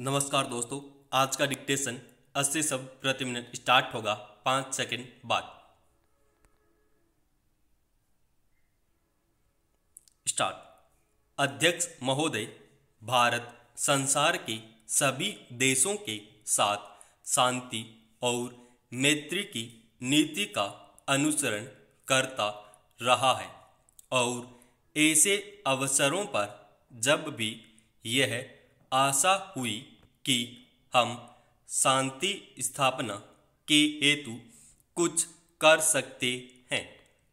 नमस्कार दोस्तों आज का डिक्टेशन 80 शब्द प्रति मिनट स्टार्ट होगा पांच सेकंड बाद स्टार्ट अध्यक्ष महोदय भारत संसार के सभी देशों के साथ शांति और मैत्री की नीति का अनुसरण करता रहा है और ऐसे अवसरों पर जब भी यह आशा हुई कि हम शांति स्थापना के हेतु कुछ कर सकते हैं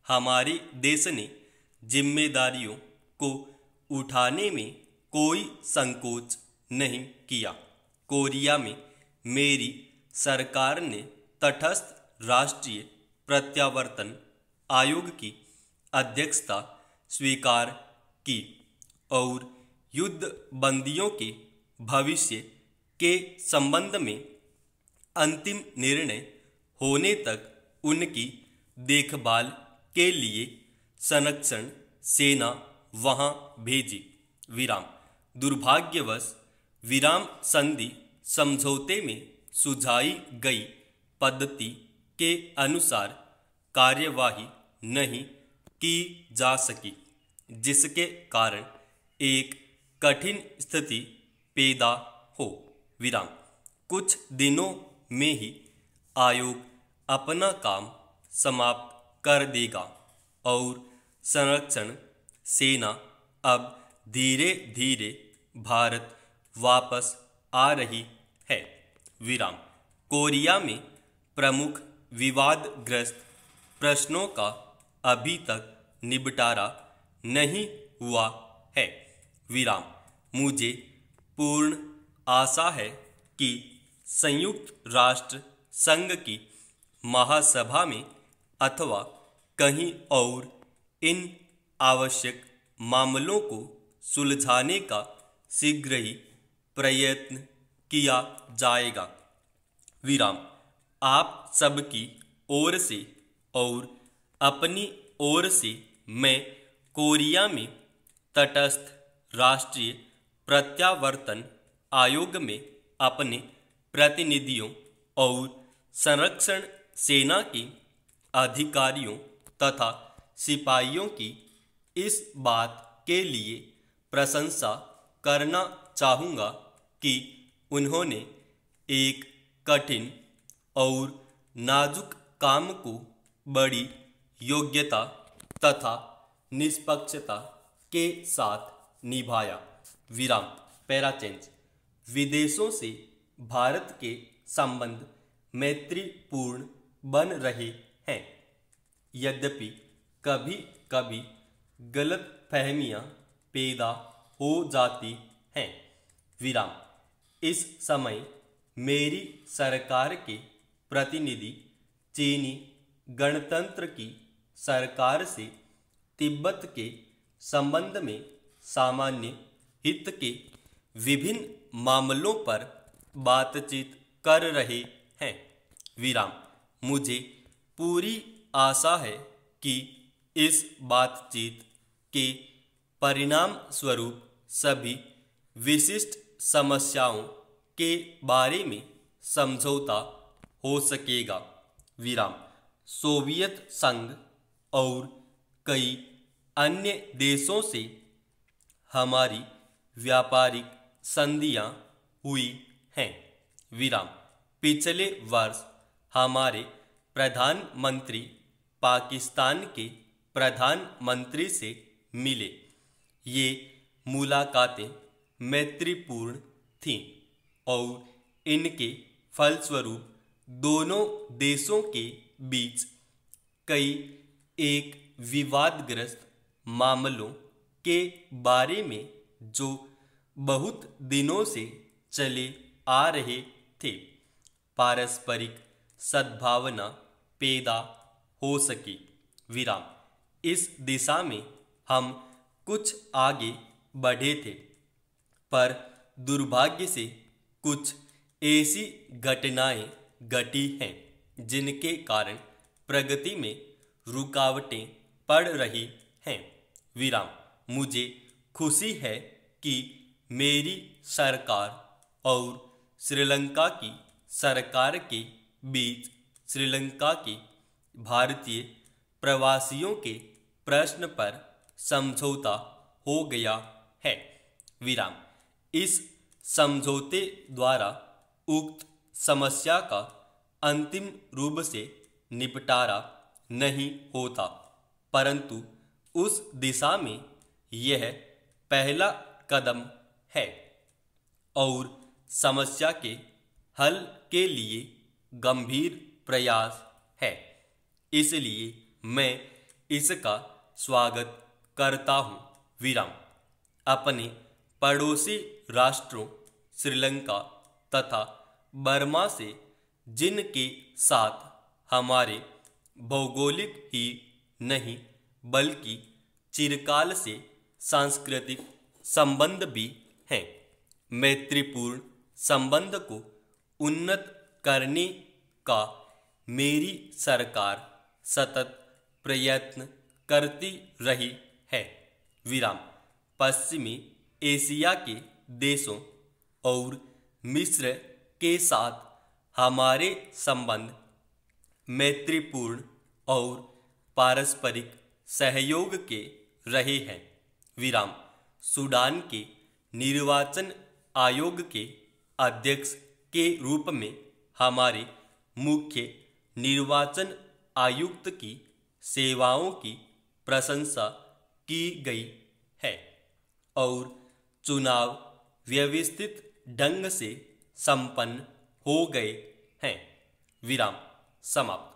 हमारे देश ने जिम्मेदारियों को उठाने में कोई संकोच नहीं किया कोरिया में मेरी सरकार ने तटस्थ राष्ट्रीय प्रत्यावर्तन आयोग की अध्यक्षता स्वीकार की और युद्ध बंदियों के भविष्य के संबंध में अंतिम निर्णय होने तक उनकी देखभाल के लिए संरक्षण सेना वहां भेजी विराम दुर्भाग्यवश विराम संधि समझौते में सुझाई गई पद्धति के अनुसार कार्यवाही नहीं की जा सकी जिसके कारण एक कठिन स्थिति पैदा हो विराम कुछ दिनों में ही आयोग अपना काम समाप्त कर देगा और संरक्षण सेना अब धीरे धीरे भारत वापस आ रही है विराम कोरिया में प्रमुख विवादग्रस्त प्रश्नों का अभी तक निपटारा नहीं हुआ है विराम मुझे पूर्ण आशा है कि संयुक्त राष्ट्र संघ की महासभा में अथवा कहीं और इन आवश्यक मामलों को सुलझाने का शीघ्र ही प्रयत्न किया जाएगा विराम आप सबकी ओर से और अपनी ओर से मैं कोरिया में तटस्थ राष्ट्रीय प्रत्यावर्तन आयोग में अपने प्रतिनिधियों और संरक्षण सेना के अधिकारियों तथा सिपाहियों की इस बात के लिए प्रशंसा करना चाहूँगा कि उन्होंने एक कठिन और नाजुक काम को बड़ी योग्यता तथा निष्पक्षता के साथ निभाया विराम पैराचेंज विदेशों से भारत के संबंध मैत्रीपूर्ण बन रहे हैं यद्यपि कभी कभी गलत फहमियाँ पैदा हो जाती हैं विराम इस समय मेरी सरकार के प्रतिनिधि चीनी गणतंत्र की सरकार से तिब्बत के संबंध में सामान्य हित के विभिन्न मामलों पर बातचीत कर रहे हैं विराम मुझे पूरी आशा है कि इस बातचीत के परिणाम स्वरूप सभी विशिष्ट समस्याओं के बारे में समझौता हो सकेगा विराम सोवियत संघ और कई अन्य देशों से हमारी व्यापारिक संधियां हुई हैं विराम पिछले वर्ष हमारे प्रधानमंत्री पाकिस्तान के प्रधानमंत्री से मिले ये मुलाकातें मैत्रीपूर्ण थीं और इनके फलस्वरूप दोनों देशों के बीच कई एक विवादग्रस्त मामलों के बारे में जो बहुत दिनों से चले आ रहे थे पारस्परिक सद्भावना पैदा हो सके विराम इस दिशा में हम कुछ आगे बढ़े थे पर दुर्भाग्य से कुछ ऐसी घटनाएं घटी हैं जिनके कारण प्रगति में रुकावटें पड़ रही हैं विराम मुझे खुशी है कि मेरी सरकार और श्रीलंका की सरकार के बीच श्रीलंका के भारतीय प्रवासियों के प्रश्न पर समझौता हो गया है विराम इस समझौते द्वारा उक्त समस्या का अंतिम रूप से निपटारा नहीं होता परंतु उस दिशा में यह पहला कदम है और समस्या के हल के लिए गंभीर प्रयास है इसलिए मैं इसका स्वागत करता हूँ विराम अपने पड़ोसी राष्ट्रों श्रीलंका तथा बर्मा से जिनके साथ हमारे भौगोलिक ही नहीं बल्कि चिरकाल से सांस्कृतिक संबंध भी है मैत्रीपूर्ण संबंध को उन्नत करने का मेरी सरकार सतत प्रयत्न करती रही है विराम पश्चिमी एशिया के देशों और मिस्र के साथ हमारे संबंध मैत्रीपूर्ण और पारस्परिक सहयोग के रहे हैं विराम सूडान के निर्वाचन आयोग के अध्यक्ष के रूप में हमारे मुख्य निर्वाचन आयुक्त की सेवाओं की प्रशंसा की गई है और चुनाव व्यवस्थित ढंग से संपन्न हो गए हैं विराम समाप्त